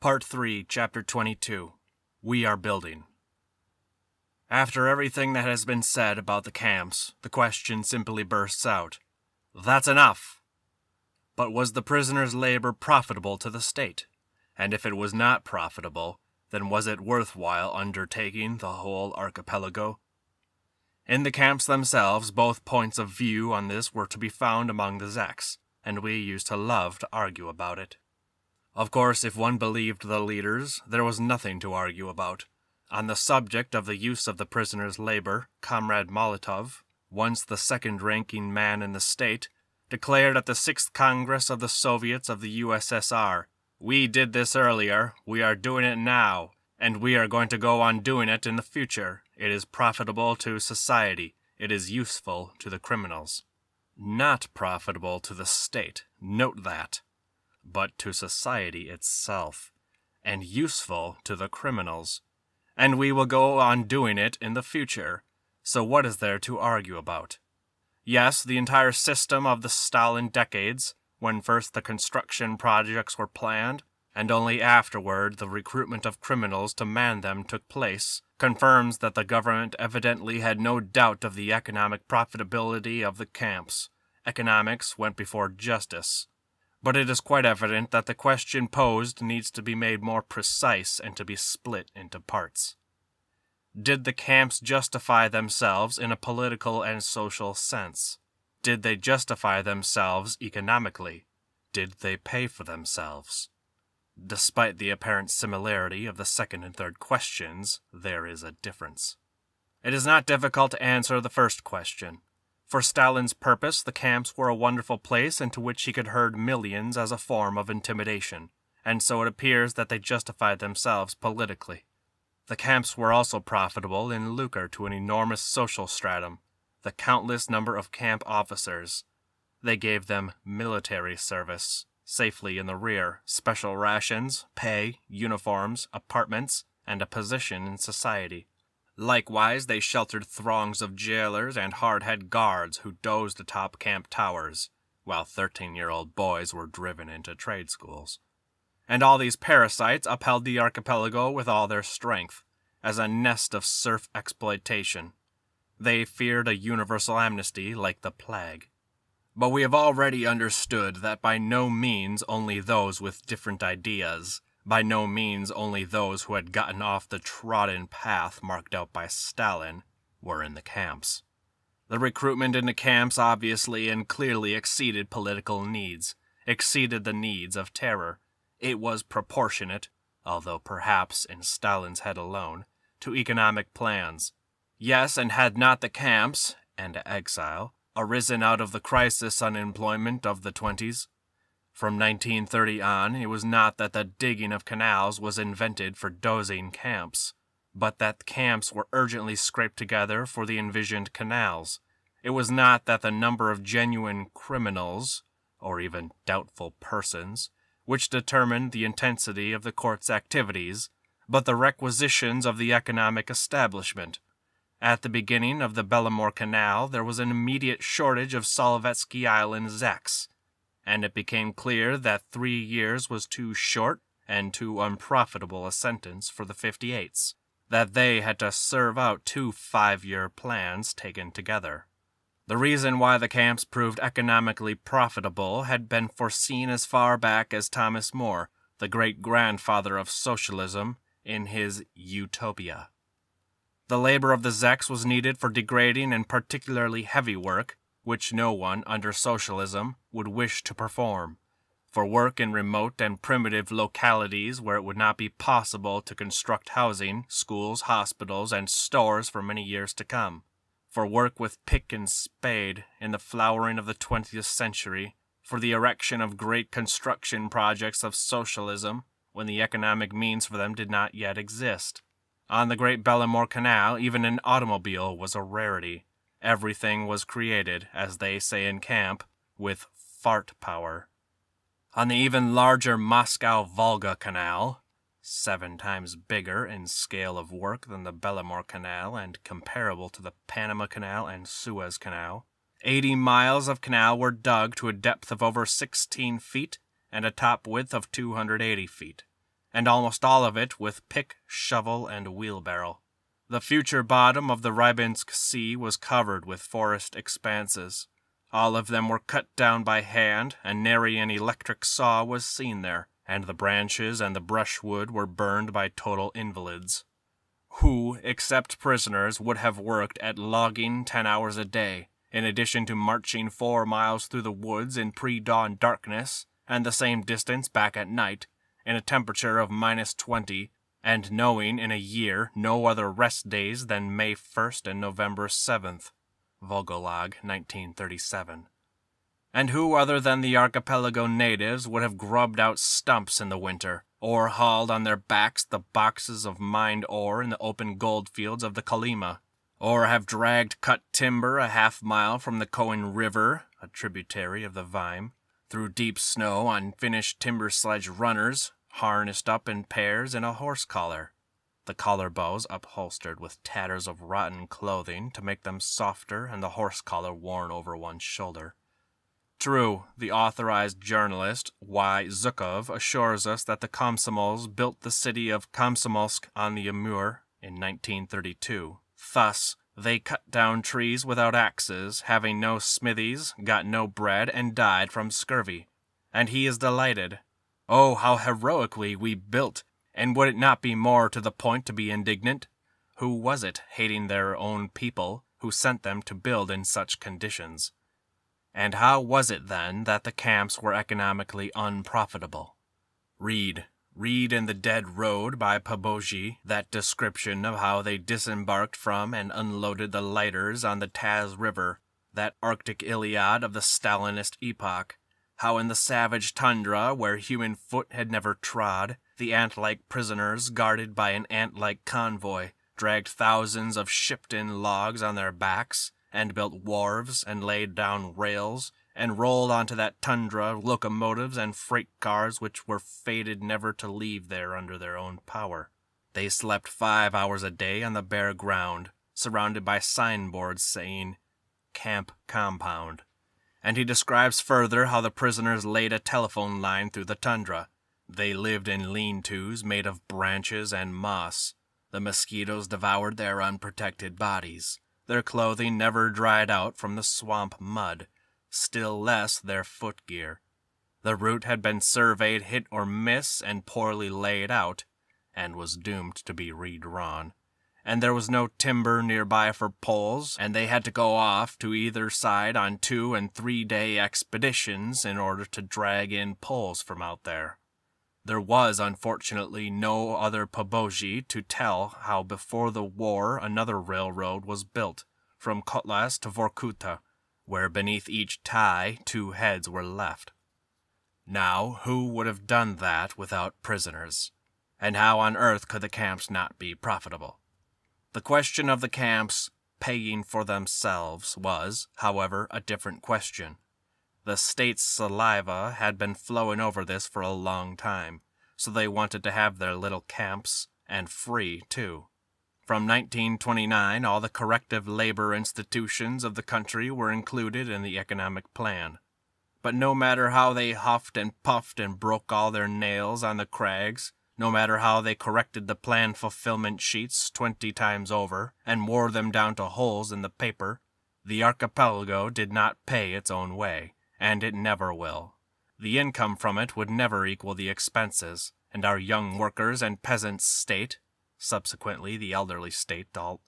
Part 3, Chapter 22 We Are Building. After everything that has been said about the camps, the question simply bursts out That's enough! But was the prisoner's labor profitable to the state? And if it was not profitable, then was it worthwhile undertaking the whole archipelago? In the camps themselves, both points of view on this were to be found among the Zeks, and we used to love to argue about it. Of course, if one believed the leaders, there was nothing to argue about. On the subject of the use of the prisoner's labor, Comrade Molotov, once the second ranking man in the state, declared at the Sixth Congress of the Soviets of the USSR We did this earlier, we are doing it now, and we are going to go on doing it in the future. It is profitable to society, it is useful to the criminals. Not profitable to the state, note that but to society itself, and useful to the criminals. And we will go on doing it in the future, so what is there to argue about? Yes, the entire system of the Stalin decades, when first the construction projects were planned, and only afterward the recruitment of criminals to man them took place, confirms that the government evidently had no doubt of the economic profitability of the camps. Economics went before justice, but it is quite evident that the question posed needs to be made more precise and to be split into parts. Did the camps justify themselves in a political and social sense? Did they justify themselves economically? Did they pay for themselves? Despite the apparent similarity of the second and third questions, there is a difference. It is not difficult to answer the first question. For Stalin's purpose, the camps were a wonderful place into which he could herd millions as a form of intimidation, and so it appears that they justified themselves politically. The camps were also profitable in lucre to an enormous social stratum, the countless number of camp officers. They gave them military service, safely in the rear, special rations, pay, uniforms, apartments, and a position in society. Likewise, they sheltered throngs of jailers and hard head guards who dozed atop camp towers, while 13 year old boys were driven into trade schools. And all these parasites upheld the archipelago with all their strength, as a nest of serf exploitation. They feared a universal amnesty like the plague. But we have already understood that by no means only those with different ideas by no means only those who had gotten off the trodden path marked out by Stalin were in the camps. The recruitment into camps obviously and clearly exceeded political needs, exceeded the needs of terror. It was proportionate, although perhaps in Stalin's head alone, to economic plans. Yes, and had not the camps, and exile, arisen out of the crisis unemployment of the 20s, from 1930 on, it was not that the digging of canals was invented for dozing camps, but that camps were urgently scraped together for the envisioned canals. It was not that the number of genuine criminals, or even doubtful persons, which determined the intensity of the court's activities, but the requisitions of the economic establishment. At the beginning of the Bellamore Canal, there was an immediate shortage of Solovetsky Island Zeks, and it became clear that three years was too short and too unprofitable a sentence for the 58s, that they had to serve out two five year plans taken together. The reason why the camps proved economically profitable had been foreseen as far back as Thomas More, the great grandfather of socialism, in his Utopia. The labor of the Zeks was needed for degrading and particularly heavy work, which no one under socialism would wish to perform, for work in remote and primitive localities where it would not be possible to construct housing, schools, hospitals, and stores for many years to come, for work with pick and spade in the flowering of the 20th century, for the erection of great construction projects of socialism when the economic means for them did not yet exist. On the Great Bellamore Canal, even an automobile was a rarity Everything was created, as they say in camp, with fart power. On the even larger Moscow Volga Canal, seven times bigger in scale of work than the Bellemore Canal and comparable to the Panama Canal and Suez Canal, 80 miles of canal were dug to a depth of over 16 feet and a top width of 280 feet, and almost all of it with pick, shovel, and wheelbarrow. The future bottom of the Rybinsk Sea was covered with forest expanses. All of them were cut down by hand, and nary an electric saw was seen there, and the branches and the brushwood were burned by total invalids, who, except prisoners, would have worked at logging ten hours a day, in addition to marching four miles through the woods in pre-dawn darkness, and the same distance back at night, in a temperature of minus twenty, and knowing in a year no other rest days than May 1st and November 7th, Vogelag, 1937. And who other than the archipelago natives would have grubbed out stumps in the winter, or hauled on their backs the boxes of mined ore in the open goldfields of the Kalima, or have dragged cut timber a half mile from the Cohen River, a tributary of the Vime, through deep snow on finished timber sledge runners, harnessed up in pairs in a horse collar, the collar bows upholstered with tatters of rotten clothing to make them softer, and the horse collar worn over one shoulder. True, the authorized journalist Y. Zukov assures us that the Komsomols built the city of Komsomolsk on the Amur in 1932. Thus, they cut down trees without axes, having no smithies, got no bread, and died from scurvy. And he is delighted Oh, how heroically we built! And would it not be more to the point to be indignant? Who was it, hating their own people, who sent them to build in such conditions? And how was it then that the camps were economically unprofitable? Read, read in The Dead Road by Paboji that description of how they disembarked from and unloaded the lighters on the Taz River, that Arctic Iliad of the Stalinist epoch, how in the savage tundra where human foot had never trod, the ant like prisoners, guarded by an ant like convoy, dragged thousands of shipped in logs on their backs, and built wharves, and laid down rails, and rolled onto that tundra locomotives and freight cars which were fated never to leave there under their own power. They slept five hours a day on the bare ground, surrounded by signboards saying, Camp Compound and he describes further how the prisoners laid a telephone line through the tundra. They lived in lean tos made of branches and moss. The mosquitoes devoured their unprotected bodies. Their clothing never dried out from the swamp mud, still less their footgear. The route had been surveyed hit or miss and poorly laid out, and was doomed to be redrawn and there was no timber nearby for poles, and they had to go off to either side on two and three day expeditions in order to drag in poles from out there. There was, unfortunately, no other Poboji to tell how before the war another railroad was built, from Kotlas to Vorkuta, where beneath each tie two heads were left. Now, who would have done that without prisoners? And how on earth could the camps not be profitable? The question of the camps paying for themselves was, however, a different question. The state's saliva had been flowing over this for a long time, so they wanted to have their little camps, and free, too. From 1929, all the corrective labor institutions of the country were included in the economic plan. But no matter how they huffed and puffed and broke all their nails on the crags, no matter how they corrected the plan fulfillment sheets twenty times over and wore them down to holes in the paper, the archipelago did not pay its own way, and it never will. The income from it would never equal the expenses, and our young workers and peasants' state, subsequently the elderly state, all,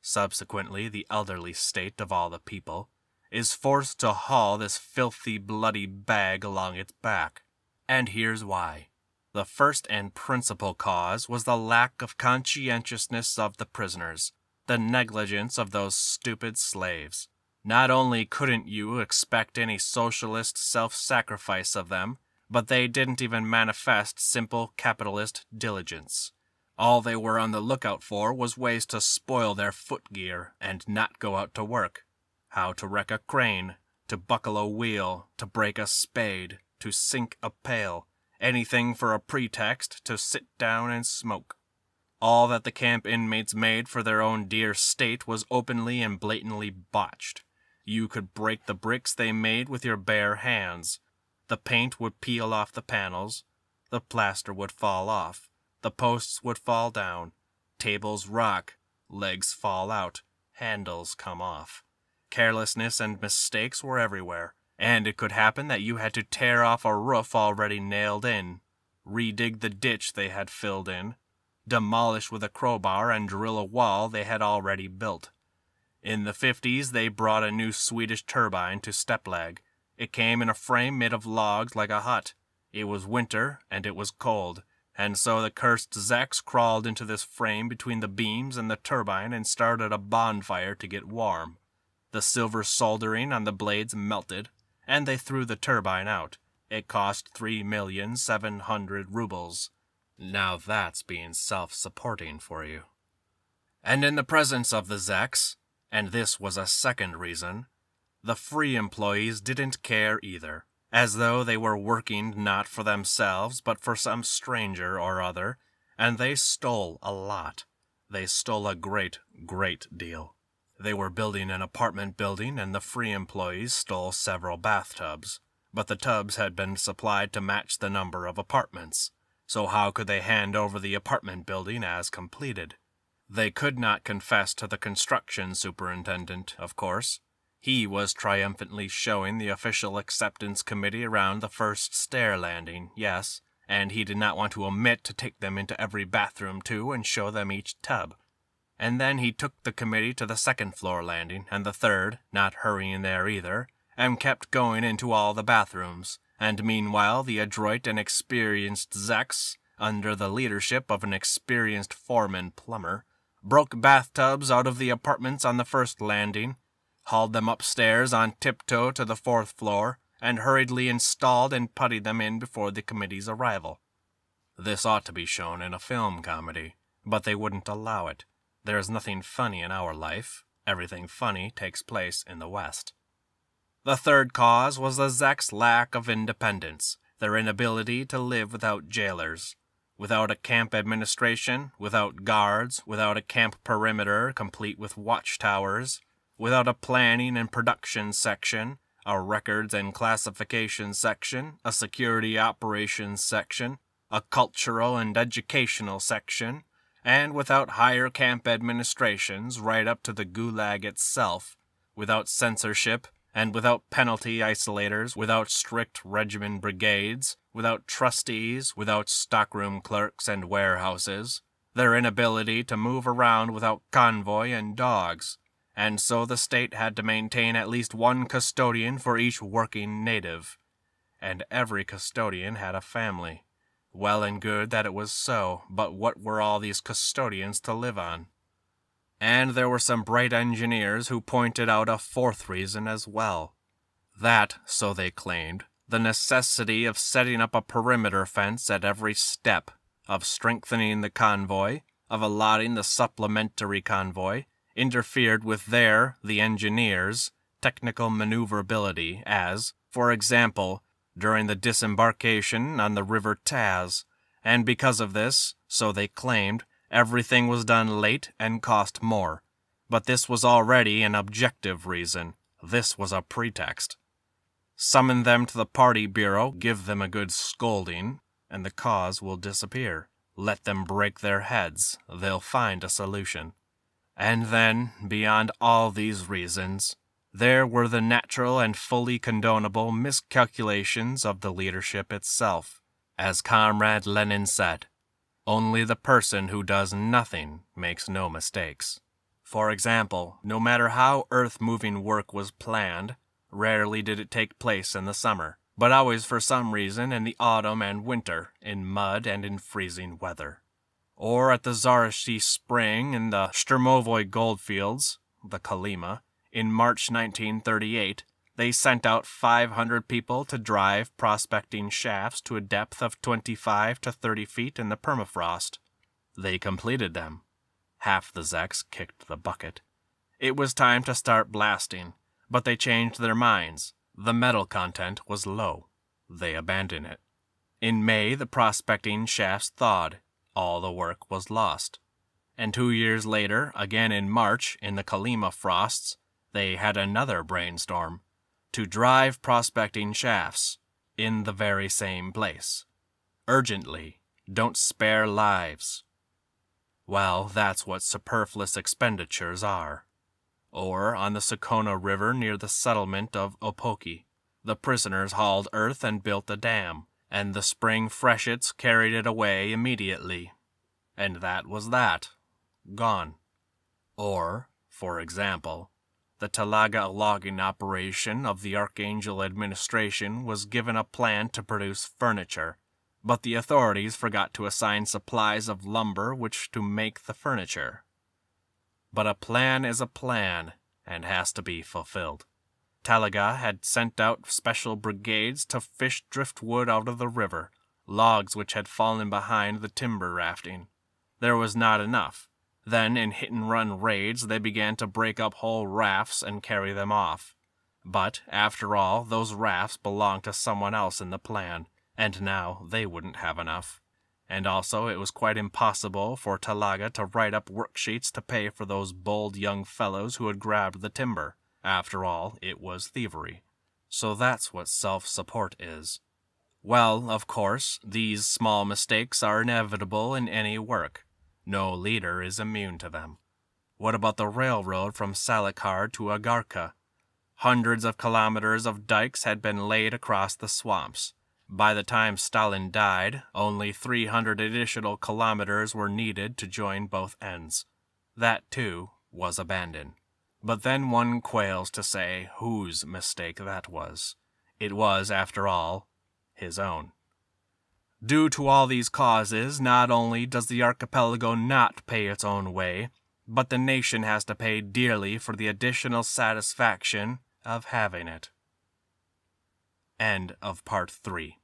subsequently the elderly state of all the people, is forced to haul this filthy, bloody bag along its back. And here's why. The first and principal cause was the lack of conscientiousness of the prisoners, the negligence of those stupid slaves. Not only couldn't you expect any socialist self sacrifice of them, but they didn't even manifest simple capitalist diligence. All they were on the lookout for was ways to spoil their footgear and not go out to work. How to wreck a crane, to buckle a wheel, to break a spade, to sink a pail, anything for a pretext to sit down and smoke. All that the camp inmates made for their own dear state was openly and blatantly botched. You could break the bricks they made with your bare hands. The paint would peel off the panels. The plaster would fall off. The posts would fall down. Tables rock. Legs fall out. Handles come off. Carelessness and mistakes were everywhere. And it could happen that you had to tear off a roof already nailed in, redig the ditch they had filled in, demolish with a crowbar and drill a wall they had already built. In the 50s, they brought a new Swedish turbine to Steplag. It came in a frame made of logs like a hut. It was winter, and it was cold, and so the cursed Zex crawled into this frame between the beams and the turbine and started a bonfire to get warm. The silver soldering on the blades melted, and they threw the turbine out. It cost three million seven hundred rubles. Now that's being self-supporting for you. And in the presence of the Zeks, and this was a second reason, the free employees didn't care either, as though they were working not for themselves but for some stranger or other, and they stole a lot. They stole a great, great deal. They were building an apartment building, and the free employees stole several bathtubs. But the tubs had been supplied to match the number of apartments, so how could they hand over the apartment building as completed? They could not confess to the construction superintendent, of course. He was triumphantly showing the official acceptance committee around the first stair landing, yes, and he did not want to omit to take them into every bathroom, too, and show them each tub and then he took the committee to the second floor landing and the third, not hurrying there either, and kept going into all the bathrooms, and meanwhile the adroit and experienced Zex, under the leadership of an experienced foreman plumber, broke bathtubs out of the apartments on the first landing, hauled them upstairs on tiptoe to the fourth floor, and hurriedly installed and puttied them in before the committee's arrival. This ought to be shown in a film comedy, but they wouldn't allow it. There is nothing funny in our life. Everything funny takes place in the West. The third cause was the Zek's lack of independence, their inability to live without jailers. Without a camp administration, without guards, without a camp perimeter complete with watchtowers, without a planning and production section, a records and classification section, a security operations section, a cultural and educational section, and without higher camp administrations right up to the gulag itself, without censorship, and without penalty isolators, without strict regimen brigades, without trustees, without stockroom clerks and warehouses, their inability to move around without convoy and dogs, and so the state had to maintain at least one custodian for each working native, and every custodian had a family. Well and good that it was so, but what were all these custodians to live on? And there were some bright engineers who pointed out a fourth reason as well. That, so they claimed, the necessity of setting up a perimeter fence at every step, of strengthening the convoy, of allotting the supplementary convoy, interfered with their, the engineers, technical maneuverability as, for example, during the disembarkation on the River Taz, and because of this, so they claimed, everything was done late and cost more. But this was already an objective reason. This was a pretext. Summon them to the party bureau, give them a good scolding, and the cause will disappear. Let them break their heads. They'll find a solution. And then, beyond all these reasons, there were the natural and fully condonable miscalculations of the leadership itself. As Comrade Lenin said, only the person who does nothing makes no mistakes. For example, no matter how earth moving work was planned, rarely did it take place in the summer, but always for some reason in the autumn and winter, in mud and in freezing weather. Or at the Zarashi Spring in the Sturmovoi goldfields, the Kalima, in March 1938, they sent out 500 people to drive prospecting shafts to a depth of 25 to 30 feet in the permafrost. They completed them. Half the Zeks kicked the bucket. It was time to start blasting, but they changed their minds. The metal content was low. They abandoned it. In May, the prospecting shafts thawed. All the work was lost. And two years later, again in March, in the Kalima frosts, they had another brainstorm to drive prospecting shafts in the very same place. Urgently, don't spare lives. Well, that's what superfluous expenditures are. Or on the Socona River near the settlement of Opoki, the prisoners hauled earth and built a dam, and the spring freshets carried it away immediately. And that was that. Gone. Or, for example, the Talaga logging operation of the Archangel administration was given a plan to produce furniture, but the authorities forgot to assign supplies of lumber which to make the furniture. But a plan is a plan and has to be fulfilled. Talaga had sent out special brigades to fish driftwood out of the river, logs which had fallen behind the timber rafting. There was not enough, then, in hit and run raids, they began to break up whole rafts and carry them off. But, after all, those rafts belonged to someone else in the plan, and now they wouldn't have enough. And also, it was quite impossible for Talaga to write up worksheets to pay for those bold young fellows who had grabbed the timber. After all, it was thievery. So that's what self support is. Well, of course, these small mistakes are inevitable in any work, no leader is immune to them. What about the railroad from Salakar to Agarka? Hundreds of kilometers of dikes had been laid across the swamps. By the time Stalin died, only 300 additional kilometers were needed to join both ends. That, too, was abandoned. But then one quails to say whose mistake that was. It was, after all, his own. Due to all these causes, not only does the archipelago not pay its own way, but the nation has to pay dearly for the additional satisfaction of having it. End of part 3.